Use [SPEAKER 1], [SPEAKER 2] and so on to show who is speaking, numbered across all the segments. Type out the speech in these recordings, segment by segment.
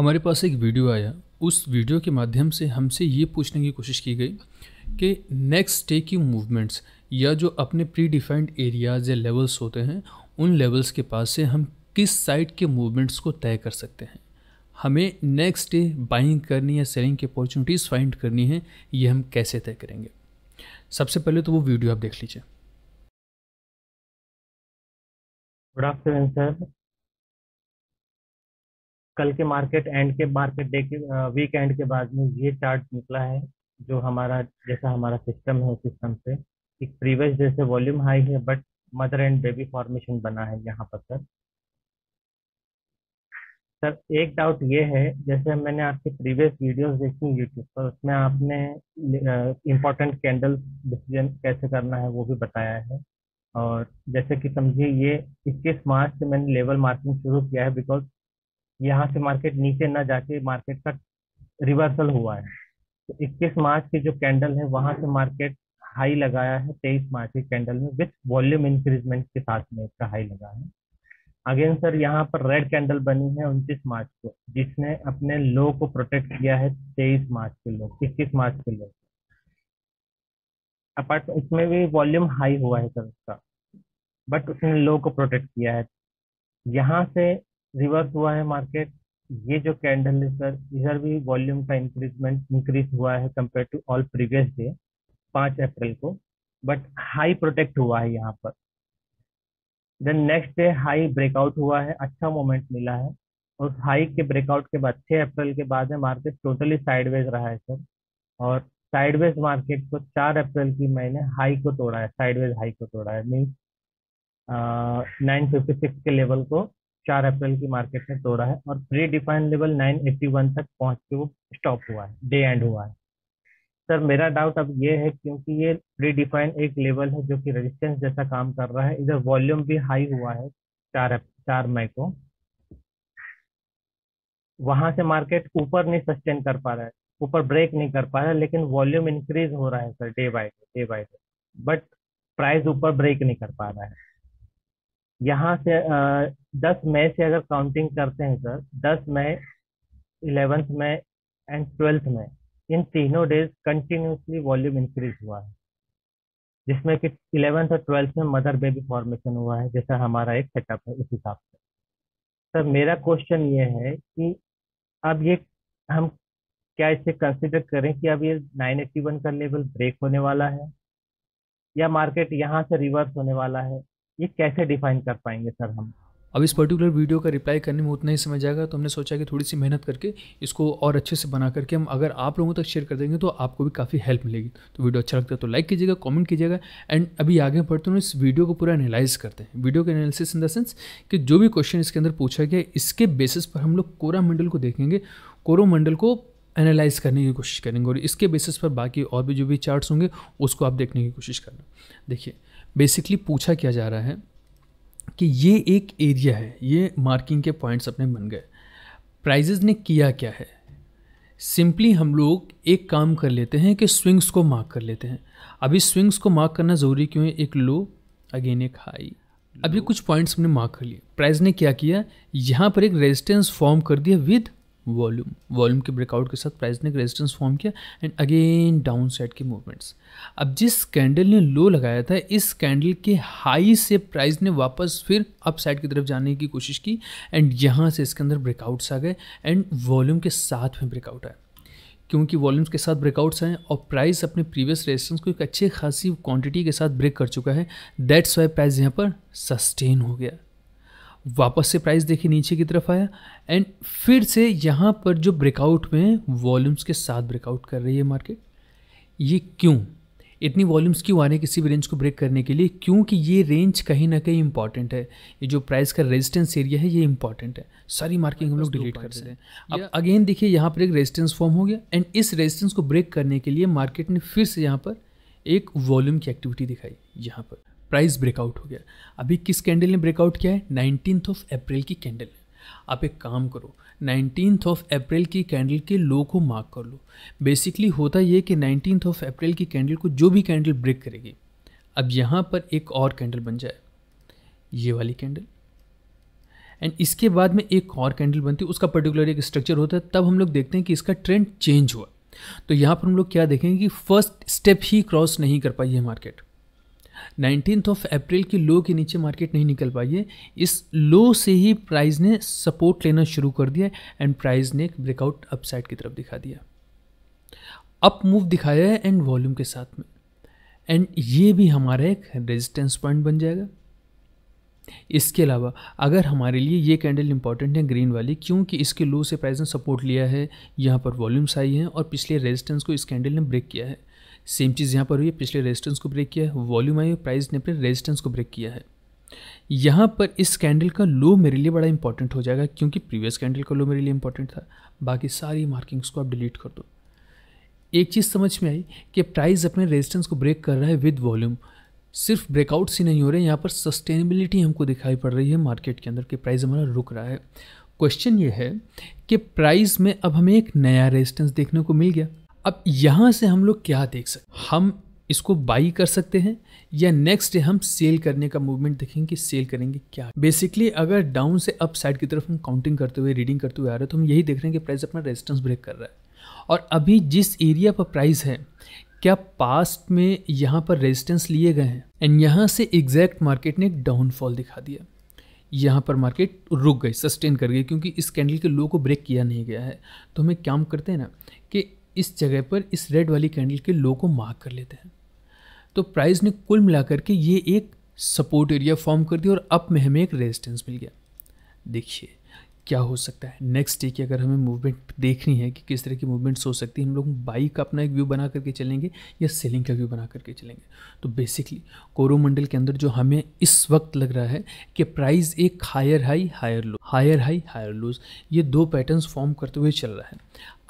[SPEAKER 1] हमारे पास एक वीडियो आया उस वीडियो के माध्यम से हमसे ये पूछने की कोशिश की गई कि नेक्स्ट डे की मूवमेंट्स या जो अपने प्री डिफाइंड एरियाज या लेवल्स होते हैं उन लेवल्स के पास से हम किस साइड के मूवमेंट्स को तय कर सकते हैं हमें नेक्स्ट डे बाइंग करनी या सेलिंग की अपॉर्चुनिटीज़ फाइंड करनी है ये हम कैसे तय करेंगे सबसे पहले तो वो वीडियो आप देख लीजिए
[SPEAKER 2] गुड आफ्टरनून सर कल के मार्केट एंड के मार्केट डे के वीक एंड के बाद में ये चार्ट निकला है जो हमारा जैसा हमारा सिस्टम है सिस्टम से एक प्रीवियस डे से वॉल्यूम हाई है but mother and baby formation बना है यहाँ पर सर सर एक डाउट ये है जैसे मैंने आपके प्रीवियस वीडियोस देखी यूट्यूब पर उसमें आपने इम्पोर्टेंट कैंडल डिसीजन कैसे करना है वो भी बताया है और जैसे कि समझिए ये इक्कीस मार्च से मैंने लेवल मार्किंग शुरू किया है बिकॉज यहाँ से मार्केट नीचे ना जाके मार्केट का रिवर्सल हुआ है तो 21 मार्च की जो कैंडल है वहां से मार्केट हाई लगाया है 23 मार्च की कैंडल में विथ वॉल्यूम इंक्रीजमेंट के साथ में इसका हाई लगा है अगेन सर यहाँ पर रेड कैंडल बनी है 29 मार्च को जिसने अपने लो को प्रोटेक्ट किया है 23 मार्च के लो 21 मार्च के लो अपार्ट इसमें भी वॉल्यूम हाई हुआ है सर उसका बट उसने लो को प्रोटेक्ट किया है यहाँ से रिवर्स हुआ है मार्केट ये जो कैंडल है सर इधर भी वॉल्यूम का इंक्रीजमेंट इंक्रीज हुआ है compare to all previous day पांच अप्रैल को बट हाई प्रोटेक्ट हुआ है यहाँ पर then next day high breakout हुआ है अच्छा मोमेंट मिला है उस हाई के ब्रेकआउट के बाद छह अप्रैल के बाद है मार्केट टोटली साइडवेज रहा है सर और साइडवेज मार्केट को चार अप्रैल की मैंने हाई को तोड़ा है साइडवेज हाई को तोड़ा है मीन्स नाइन फिफ्टी सिक्स के लेवल को चार अप्रैल की मार्केट ने तोड़ा है और प्री डिफाइन लेवल वन तक पहुंच के वो स्टॉप हुआ है डे एंड हुआ है सर मेरा डाउट अब ये है क्योंकि ये प्री डिफाइन एक लेवल है जो कि रेजिस्टेंस जैसा काम कर रहा है इधर वॉल्यूम भी हाई हुआ है चार चार मई को वहां से मार्केट ऊपर नहीं सस्टेन कर पा रहा है ऊपर ब्रेक नहीं कर पा रहा है लेकिन वॉल्यूम इंक्रीज हो रहा है sir day by day day by day but price ऊपर ब्रेक नहीं कर पा रहा है यहाँ से दस मई से अगर काउंटिंग करते हैं सर दस मई इलेवेंथ में एंड ट्वेल्थ में इन तीनों डेज कंटिन्यूसली वॉल्यूम इंक्रीज हुआ है जिसमें कि इलेवेंथ और ट्वेल्थ में मदर बेबी फॉर्मेशन हुआ है जैसा हमारा एक सेटअप है उस हिसाब से सर मेरा क्वेश्चन ये है कि अब ये हम क्या इसे कंसिडर करें कि अब ये वन का लेवल ब्रेक होने वाला है या मार्केट यहाँ से रिवर्स होने वाला है ये कैसे
[SPEAKER 1] डिफाइन कर पाएंगे सर हम अब इस पर्टिकुलर वीडियो का रिप्लाई करने में उतना ही समय जाएगा तो हमने सोचा कि थोड़ी सी मेहनत करके इसको और अच्छे से बना करके हम अगर आप लोगों तक शेयर कर देंगे तो आपको भी काफ़ी हेल्प मिलेगी तो वीडियो अच्छा लगता है तो लाइक कीजिएगा कमेंट कीजिएगा एंड अभी आगे बढ़ते हैं इस वीडियो को पूरा एनालाइज करते हैं वीडियो का एनालिसिस इन द सेंस कि जो भी क्वेश्चन इसके अंदर पूछा गया इसके बेसिस पर हम लोग कोरामंडल को देखेंगे कोरोमंडल को एनालाइज करने की कोशिश करेंगे और इसके बेसिस पर बाकी और भी जो भी चार्ट्स होंगे उसको आप देखने की कोशिश करना देखिए बेसिकली पूछा क्या जा रहा है कि ये एक एरिया है ये मार्किंग के पॉइंट्स अपने बन गए प्राइजेज ने किया क्या है सिंपली हम लोग एक काम कर लेते हैं कि स्विंग्स को मार्क कर लेते हैं अभी स्विंग्स को मार्क करना ज़रूरी क्यों है एक लो अगेन एक हाई अभी कुछ पॉइंट्स हमने मार्क कर लिए प्राइज ने क्या किया यहाँ पर एक रेजिस्टेंस फॉर्म कर दिया विद वॉल्यूम वॉल्यूम के ब्रेकआउट के साथ प्राइस ने एक रेजिस्टेंस फॉर्म किया एंड अगेन डाउन साइड के मूवमेंट्स अब जिस कैंडल ने लो लगाया था इस कैंडल के हाई से प्राइस ने वापस फिर अप साइड की तरफ जाने की कोशिश की एंड यहाँ से इसके अंदर ब्रेकआउट्स आ गए एंड वॉल्यूम के साथ में ब्रेकआउट आया क्योंकि वॉल्यूम्स के साथ ब्रेकआउट्स हैं और प्राइस अपने प्रीवियस रेजिस्टेंस को एक अच्छे खासी क्वांटिटी के साथ ब्रेक कर चुका है दैट्स वाई प्राइस यहाँ पर सस्टेन हो गया वापस से प्राइस देखे नीचे की तरफ आया एंड फिर से यहाँ पर जो ब्रेकआउट में वॉल्यूम्स के साथ ब्रेकआउट कर रही है मार्केट ये क्यों इतनी वॉल्यूम्स क्यों आने किसी भी रेंज को ब्रेक करने के लिए क्योंकि ये रेंज कहीं ना कहीं इंपॉर्टेंट है ये जो प्राइस का रेजिस्टेंस एरिया है ये इंपॉर्टेंट है सारी मार्किंग हम लोग डिलीट कर सकते हैं अब अगेन देखिए यहाँ पर एक रेजिस्टेंस फॉर्म हो गया एंड इस रेजिस्टेंस को ब्रेक करने के लिए मार्केट ने फिर से यहाँ पर एक वॉल्यूम की एक्टिविटी दिखाई यहाँ पर प्राइस ब्रेकआउट हो गया अभी किस कैंडल ने ब्रेकआउट किया है नाइनटीन ऑफ अप्रैल की कैंडल है आप एक काम करो नाइनटीन ऑफ अप्रैल की कैंडल के लो को मार्क कर लो बेसिकली होता ये कि नाइनटीन ऑफ अप्रैल की कैंडल को जो भी कैंडल ब्रेक करेगी अब यहाँ पर एक और कैंडल बन जाए ये वाली कैंडल एंड इसके बाद में एक और कैंडल बनती है उसका पर्टिकुलर एक स्ट्रक्चर होता है तब हम लोग देखते हैं कि इसका ट्रेंड चेंज हुआ तो यहाँ पर हम लोग क्या देखेंगे कि फर्स्ट स्टेप ही क्रॉस नहीं कर पाई है मार्केट नाइनटीन ऑफ अप्रैल की लो के नीचे मार्केट नहीं निकल पाई है इस लो से ही प्राइस ने सपोर्ट लेना शुरू कर दिया एंड प्राइस ने एक ब्रेकआउट अपसाइड की तरफ दिखा दिया अप मूव दिखाया है एंड वॉल्यूम के साथ में एंड ये भी हमारा एक रेजिस्टेंस पॉइंट बन जाएगा इसके अलावा अगर हमारे लिए ये कैंडल इंपॉर्टेंट है ग्रीन वाली क्योंकि इसके लो से प्राइस ने सपोर्ट लिया है यहाँ पर वॉल्यूम्स आई हैं और पिछले रेजिस्टेंस को इस कैंडल ने ब्रेक किया है सेम चीज़ यहाँ पर हुई है पिछले रेजिस्टेंस को ब्रेक किया है वॉल्यूम आई और प्राइस ने अपने रेजिस्टेंस को ब्रेक किया है यहाँ पर इस कैंडल का लो मेरे लिए बड़ा इंपॉर्टेंट हो जाएगा क्योंकि प्रीवियस कैंडल का लो मेरे लिए इंपॉर्टेंट था बाकी सारी मार्किंग्स को आप डिलीट कर दो एक चीज़ समझ में आई कि प्राइस अपने रेजिस्टेंस को ब्रेक कर रहा है विद वॉल्यूम सिर्फ ब्रेकआउट्स ही नहीं हो रहे हैं यहाँ पर सस्टेनेबिलिटी हमको दिखाई पड़ रही है मार्केट के अंदर कि प्राइस हमारा रुक रहा है क्वेश्चन ये है कि प्राइस में अब हमें एक नया रेजिस्टेंस देखने को मिल गया अब यहाँ से हम लोग क्या देख सकते हम इसको बाई कर सकते हैं या नेक्स्ट डे हम सेल करने का मूवमेंट देखेंगे कि सेल करेंगे क्या बेसिकली अगर डाउन से अप साइड की तरफ हम काउंटिंग करते हुए रीडिंग करते हुए आ रहे हैं तो हम यही देख रहे हैं कि प्राइस अपना रेजिस्टेंस ब्रेक कर रहा है और अभी जिस एरिया पर प्राइस है क्या पास्ट में यहाँ पर रेजिस्टेंस लिए गए हैं एंड यहाँ से एग्जैक्ट मार्केट ने एक डाउनफॉल दिखा दिया यहाँ पर मार्केट रुक गई सस्टेन कर गई क्योंकि इस कैंडल के लो को ब्रेक किया नहीं गया है तो हमें क्या करते हैं ना कि इस जगह पर इस रेड वाली कैंडल के लो को मार्क कर लेते हैं तो प्राइस ने कुल मिलाकर के ये एक सपोर्ट एरिया फॉर्म कर दिया और अप में हमें एक रेजिस्टेंस मिल गया देखिए क्या हो सकता है नेक्स्ट डे की अगर हमें मूवमेंट देखनी है कि किस तरह की मूवमेंट्स हो सकती है हम लोग बाई का अपना एक व्यू बना करके चलेंगे या सेलिंग का व्यू बना करके चलेंगे तो बेसिकली कोरोमंडल के अंदर जो हमें इस वक्त लग रहा है कि प्राइस एक higher high higher low higher high higher lows ये दो पैटर्न्स फॉर्म करते हुए चल रहा है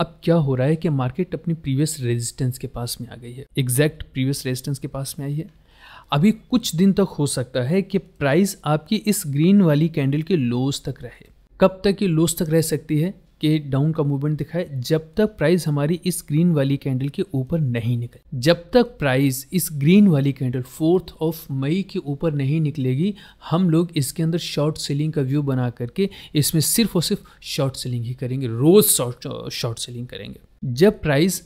[SPEAKER 1] अब क्या हो रहा है कि मार्केट अपनी प्रीवियस रेजिस्टेंस के पास में आ गई है एग्जैक्ट प्रीवियस रेजिस्टेंस के पास में आई है अभी कुछ दिन तक हो सकता है कि प्राइस आपकी इस ग्रीन वाली कैंडल के लोज तक रहे कब तक ये लोस तक रह सकती है कि डाउन का मूवमेंट दिखाए जब तक प्राइस हमारी इस ग्रीन वाली कैंडल के ऊपर नहीं निकले जब तक प्राइस इस ग्रीन वाली कैंडल फोर्थ ऑफ मई के ऊपर नहीं निकलेगी हम लोग इसके अंदर शॉर्ट सेलिंग का व्यू बना करके इसमें सिर्फ और सिर्फ शॉर्ट सेलिंग ही करेंगे रोज़ शॉर्ट शॉर्ट सेलिंग करेंगे जब प्राइस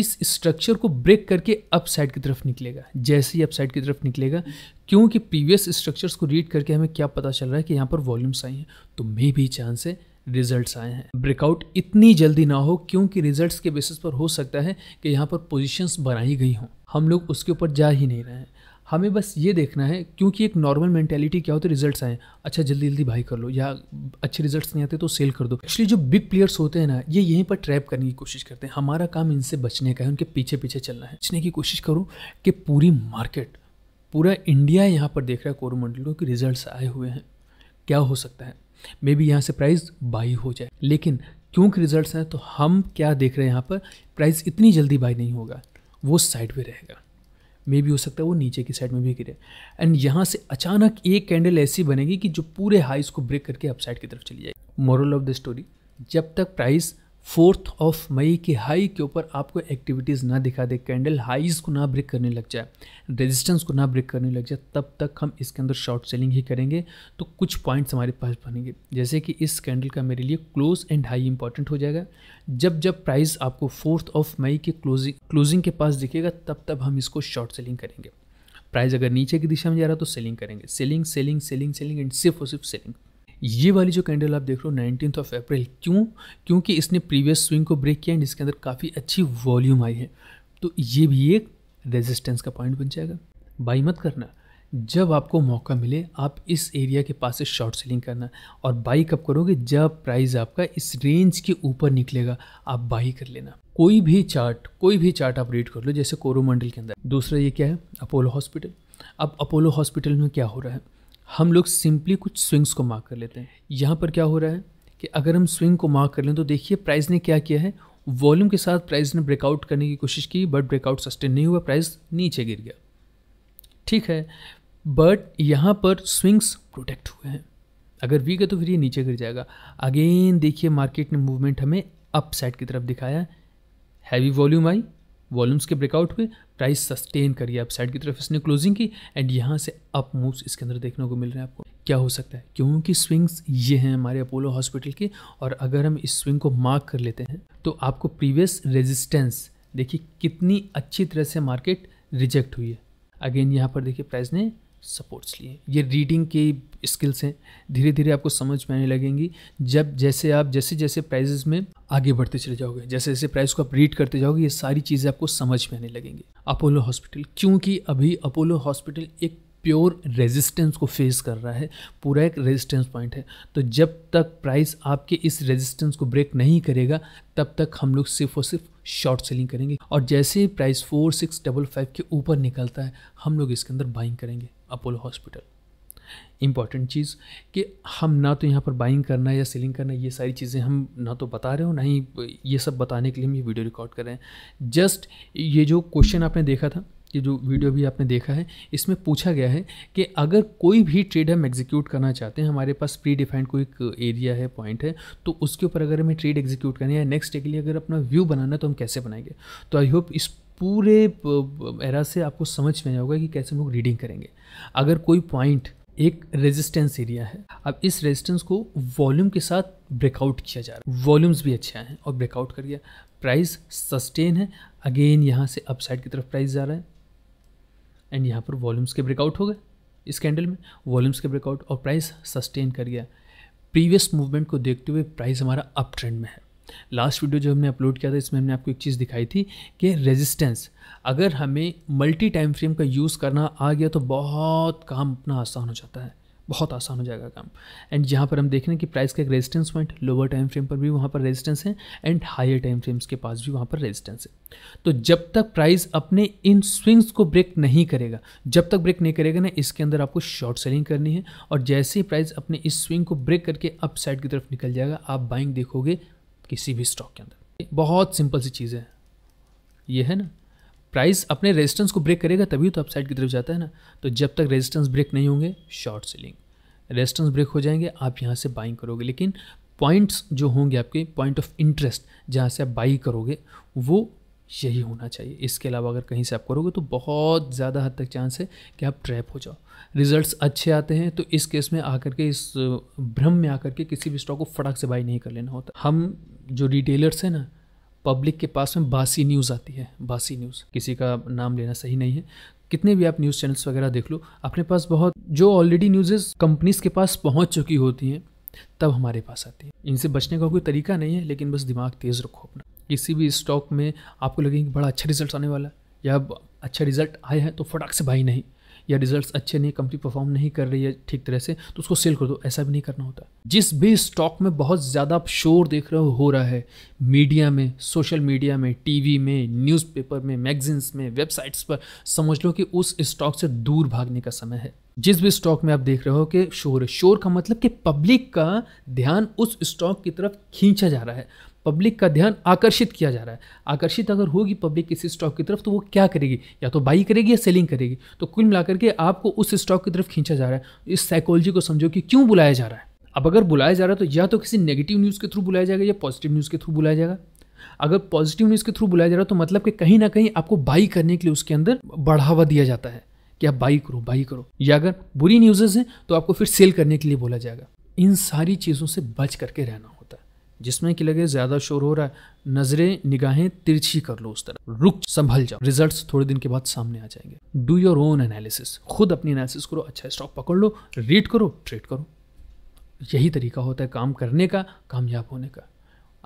[SPEAKER 1] इस स्ट्रक्चर को ब्रेक करके अप साइड की तरफ निकलेगा जैसे ही अप साइड की तरफ निकलेगा क्योंकि प्रीवियस स्ट्रक्चर्स को रीड करके हमें क्या पता चल रहा है कि यहाँ पर वॉल्यूम्स आई हैं तो मे भी चांस है रिजल्ट्स आए हैं ब्रेकआउट इतनी जल्दी ना हो क्योंकि रिजल्ट्स के बेसिस पर हो सकता है कि यहाँ पर पोजीशंस बनाई गई हों हम लोग उसके ऊपर जा ही नहीं रहे हैं हमें बस ये देखना है क्योंकि एक नॉर्मल मैंटेलिटी क्या होती है रिजल्ट्स आए अच्छा जल्दी जल्दी बाई कर लो या अच्छे रिजल्ट्स नहीं आते तो सेल कर दो एक्चुअली जो बिग प्लेयर्स होते हैं ना ये यहीं पर ट्रैप करने की कोशिश करते हैं हमारा काम इनसे बचने का है उनके पीछे पीछे चलना है बचने की कोशिश करूँ कि पूरी मार्केट पूरा इंडिया यहाँ पर देख रहा है कोरोमंडल को कि रिजल्ट्स आए हुए हैं क्या हो सकता है मे बी यहाँ से प्राइस बाई हो जाए लेकिन क्योंकि रिजल्ट्स हैं तो हम क्या देख रहे हैं यहाँ पर प्राइस इतनी जल्दी बाई नहीं होगा वो साइड पर रहेगा मे भी हो सकता है वो नीचे की साइड में भी गिरे एंड यहाँ से अचानक एक कैंडल ऐसी बनेगी कि जो पूरे हाइस को ब्रेक करके अपसाइड की तरफ चली जाएगी मॉरल ऑफ द स्टोरी जब तक प्राइस फोर्थ ऑफ मई के हाई के ऊपर आपको एक्टिविटीज़ ना दिखा दे कैंडल हाईज को ना ब्रेक करने लग जाए रेजिस्टेंस को ना ब्रेक करने लग जाए तब तक हम इसके अंदर शॉर्ट सेलिंग ही करेंगे तो कुछ पॉइंट्स हमारे पास बनेंगे जैसे कि इस कैंडल का मेरे लिए क्लोज एंड हाई इंपॉर्टेंट हो जाएगा जब जब प्राइस आपको फोर्थ ऑफ मई के क्लोजिंग क्लोजिंग के पास दिखेगा तब तब हम इसको शॉर्ट सेलिंग करेंगे प्राइस अगर नीचे की दिशा में जा रहा है तो सेलिंग करेंगे selling selling selling selling and सिर्फ और सिर्फ सेलिंग ये वाली जो कैंडल आप देख रहे हो नाइनटीन ऑफ अप्रैल क्यों क्योंकि इसने प्रीवियस स्विंग को ब्रेक किया एंड इसके अंदर काफ़ी अच्छी वॉल्यूम आई है तो ये भी एक रेजिस्टेंस का पॉइंट बन जाएगा बाई मत करना जब आपको मौका मिले आप इस एरिया के पास से शॉर्ट सेलिंग करना और बाई कब करोगे जब प्राइस आपका इस रेंज के ऊपर निकलेगा आप बाई कर लेना कोई भी चार्ट कोई भी चार्ट आप रीड कर लो जैसे कोरोमंडल के अंदर दूसरा ये क्या है अपोलो हॉस्पिटल अब अपोलो हॉस्पिटल में क्या हो रहा है हम लोग सिंपली कुछ स्विंग्स को मार्क कर लेते हैं यहाँ पर क्या हो रहा है कि अगर हम स्विंग को मार्क कर लें तो देखिए प्राइस ने क्या किया है वॉल्यूम के साथ प्राइस ने ब्रेकआउट करने की कोशिश की बट ब्रेकआउट सस्टेन नहीं हुआ प्राइस नीचे गिर गया ठीक है बट यहाँ पर स्विंग्स प्रोटेक्ट हुए हैं अगर वीक है तो फिर ये नीचे गिर जाएगा अगेन देखिए मार्केट ने मूवमेंट हमें अप साइड की तरफ दिखाया हैवी वॉल्यूम आई वॉल्यूम्स के ब्रेकआउट हुए प्राइस सस्टेन करिए साइड की तरफ इसने क्लोजिंग की एंड यहाँ से अप मूव्स इसके अंदर देखने को मिल रहे हैं आपको क्या हो सकता है क्योंकि स्विंग्स ये हैं हमारे अपोलो हॉस्पिटल के और अगर हम इस स्विंग को मार्क कर लेते हैं तो आपको प्रीवियस रेजिस्टेंस देखिए कितनी अच्छी तरह से मार्केट रिजेक्ट हुई है अगेन यहाँ पर देखिए प्राइस ने सपोर्ट्स लिए ये रीडिंग की स्किल्स हैं धीरे धीरे आपको समझ में आने लगेंगी जब जैसे आप जैसे जैसे प्राइजेज में आगे बढ़ते चले जाओगे जैसे जैसे प्राइस को आप रीड करते जाओगे ये सारी चीज़ें आपको समझ में आने लगेंगी अपोलो हॉस्पिटल क्योंकि अभी अपोलो हॉस्पिटल एक प्योर रेजिस्टेंस को फेस कर रहा है पूरा एक रेजिस्टेंस पॉइंट है तो जब तक प्राइस आपके इस रेजिस्टेंस को ब्रेक नहीं करेगा तब तक हम लोग सिर्फ और सिर्फ शॉर्ट सेलिंग करेंगे और जैसे ही price four six double five के ऊपर निकलता है हम लोग इसके अंदर बाइंग करेंगे अपोलो हॉस्पिटल इम्पॉर्टेंट चीज़ कि हम ना तो यहाँ पर बाइंग करना या सेलिंग करना ये सारी चीज़ें हम ना तो बता रहे हो ना ही ये सब बताने के लिए हम ये वीडियो रिकॉर्ड कर रहे हैं जस्ट ये जो क्वेश्चन आपने देखा था ये जो वीडियो भी आपने देखा है इसमें पूछा गया है कि अगर कोई भी ट्रेड हम एग्जीक्यूट करना चाहते हैं हमारे पास प्री डिफाइंड कोई एक एरिया है पॉइंट है तो उसके ऊपर अगर हमें ट्रेड एग्जीक्यूट करना है नेक्स्ट डे के लिए अगर अपना व्यू बनाना है तो हम कैसे बनाएंगे तो आई होप इस पूरे एरा से आपको समझ में आएगा कि कैसे हम लोग रीडिंग करेंगे अगर कोई पॉइंट एक रेजिस्टेंस एरिया है अब इस रेजिस्टेंस को वॉल्यूम के साथ ब्रेकआउट किया जा रहा है वॉल्यूम्स भी अच्छे हैं और ब्रेकआउट कर गया प्राइस सस्टेन है अगेन यहाँ से अपसाइड की तरफ प्राइस जा रहा है एंड यहाँ पर वॉल्यूम्स के ब्रेकआउट हो गए इस कैंडल में वॉल्यूम्स के ब्रेकआउट और प्राइस सस्टेन कर गया प्रीवियस मूवमेंट को देखते हुए प्राइस हमारा अप ट्रेंड में है लास्ट वीडियो जो हमने अपलोड किया था इसमें हमने आपको एक चीज़ दिखाई थी कि रेजिस्टेंस अगर हमें मल्टी टाइम फ्रेम का यूज़ करना आ गया तो बहुत काम अपना आसान हो जाता है बहुत आसान हो जाएगा काम एंड यहाँ पर हम देख रहे हैं कि प्राइस का एक resistance point lower time frame पर भी वहाँ पर रेजिस्टेंस है एंड हायर टाइम फ्रेम्स के पास भी वहाँ पर रेजिस्टेंस है तो जब तक प्राइस अपने इन स्विंग्स को ब्रेक नहीं करेगा जब तक ब्रेक नहीं करेगा ना इसके अंदर आपको शॉर्ट सेलिंग करनी है और जैसे ही प्राइस अपने इस स्विंग को ब्रेक करके अप साइड की तरफ निकल जाएगा आप बाइंग देखोगे किसी भी स्टॉक के अंदर बहुत सिंपल सी चीज़ है ये है ना प्राइस अपने रेजिस्टेंस को ब्रेक करेगा तभी तो अपसाइड की तरफ जाता है ना तो जब तक रेजिस्टेंस ब्रेक नहीं होंगे शॉर्ट सेलिंग रेजिस्टेंस ब्रेक हो जाएंगे आप यहाँ से बाइंग करोगे लेकिन पॉइंट्स जो होंगे आपके पॉइंट ऑफ इंटरेस्ट जहाँ से आप बाई करोगे वो यही होना चाहिए इसके अलावा अगर कहीं से आप करोगे तो बहुत ज़्यादा हद तक चांस है कि आप ट्रैप हो जाओ रिजल्ट्स अच्छे आते हैं तो इस केस में आकर के इस भ्रम में आकर के किसी भी स्टॉक को फटाक से बाई नहीं कर लेना होता हम जो रिटेलर्स हैं ना पब्लिक के पास में बासी न्यूज़ आती है बासी न्यूज़ किसी का नाम लेना सही नहीं है कितने भी आप न्यूज़ चैनल्स वगैरह देख लो अपने पास बहुत जो ऑलरेडी न्यूज़ेस कंपनीज के पास पहुंच चुकी होती हैं तब हमारे पास आती है इनसे बचने का कोई तरीका नहीं है लेकिन बस दिमाग तेज़ रखो अपना किसी भी स्टॉक में आपको लगेगा कि बड़ा अच्छा रिजल्ट आने वाला है या अच्छा रिजल्ट आए हैं तो फटाक से भाई नहीं या रिजल्ट्स अच्छे नहीं कंपनी परफॉर्म नहीं कर रही है ठीक तरह से तो उसको सेल कर दो ऐसा भी नहीं करना होता जिस भी स्टॉक में बहुत ज़्यादा आप शोर देख रहे हो हो रहा है मीडिया में सोशल मीडिया में टीवी में न्यूज़पेपर में मैगजीन्स में वेबसाइट्स पर समझ लो कि उस स्टॉक से दूर भागने का समय है जिस भी स्टॉक में आप देख रहे हो कि शोर शोर का मतलब कि पब्लिक का ध्यान उस स्टॉक की तरफ खींचा जा रहा है पब्लिक का ध्यान आकर्षित किया जा रहा है आकर्षित अगर होगी पब्लिक किसी स्टॉक की तरफ तो वो क्या करेगी या तो बाई करेगी या सेलिंग करेगी तो कुल मिलाकर के आपको उस स्टॉक की तरफ खींचा जा रहा है इस साइकोलॉजी को समझो कि क्यों बुलाया जा रहा है अब अगर बुलाया जा रहा है तो या तो किसी नेगेटिव न्यूज़ के थ्रू बुलाया जाएगा या पॉजिटिव न्यूज़ के थ्रू बुलाया जाएगा अगर पॉजिटिव न्यूज़ के थ्रू बुलाया जा रहा है तो मतलब कि कहीं ना कहीं आपको बाई करने के लिए उसके अंदर बढ़ावा दिया जाता है कि आप बाई करो बाई करो या अगर बुरी न्यूज़ेज़ हैं तो आपको फिर सेल करने के लिए बोला जाएगा इन सारी चीज़ों से बच करके रहना होगा जिसमें कि लगे ज़्यादा शोर हो रहा है नज़रें निगाहें तिरछी कर लो उस तरह रुक संभल जाओ रिजल्ट्स थोड़े दिन के बाद सामने आ जाएंगे डू योर ओन एनालिसिस खुद अपनी एनालिसिस करो अच्छा स्टॉक पकड़ लो रीड करो ट्रेड करो यही तरीका होता है काम करने का कामयाब होने का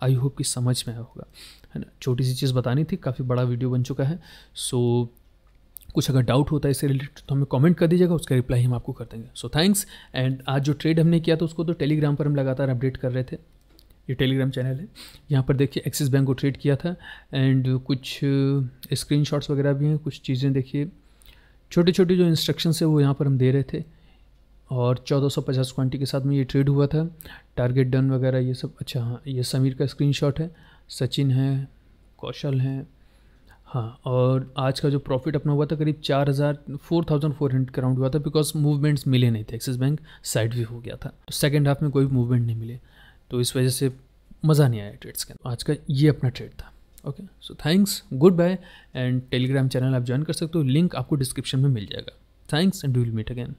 [SPEAKER 1] आई होप कि समझ में आया होगा है ना छोटी सी चीज़ बतानी थी काफ़ी बड़ा वीडियो बन चुका है सो कुछ अगर डाउट होता है इससे रिलेटेड तो हमें कमेंट कर दीजिएगा उसका रिप्लाई हम आपको कर देंगे सो थैंक्स एंड आज जो ट्रेड हमने किया था उसको तो टेलीग्राम पर हम लगातार अपडेट कर रहे थे ये टेलीग्राम चैनल है यहाँ पर देखिए एक्सिस बैंक को ट्रेड किया था एंड कुछ स्क्रीन uh, वगैरह भी हैं कुछ चीज़ें देखिए छोटे छोटे जो इंस्ट्रक्शन है वो यहाँ पर हम दे रहे थे और 1450 क्वांटिटी के साथ में ये ट्रेड हुआ था टारगेट डन वगैरह ये सब अच्छा हाँ ये समीर का स्क्रीनशॉट है सचिन है कौशल हैं हाँ और आज का जो प्रॉफिट अपना हुआ था करीब चार हज़ार फोर थाउजेंड फोर हंड्रेड कराउंड हुआ था बिकॉज मूवमेंट्स मिले नहीं थे एक्सिस बैंक साइड भी हो गया था तो सेकेंड हाफ में कोई मूवमेंट नहीं मिले तो इस वजह से मज़ा नहीं आया ट्रेड्स के अंदर आज का ये अपना ट्रेड था okay so thanks good bye and Telegram channel आप ज्वाइन कर सकते हो लिंक आपको डिस्क्रिप्शन में मिल जाएगा thanks and will meet again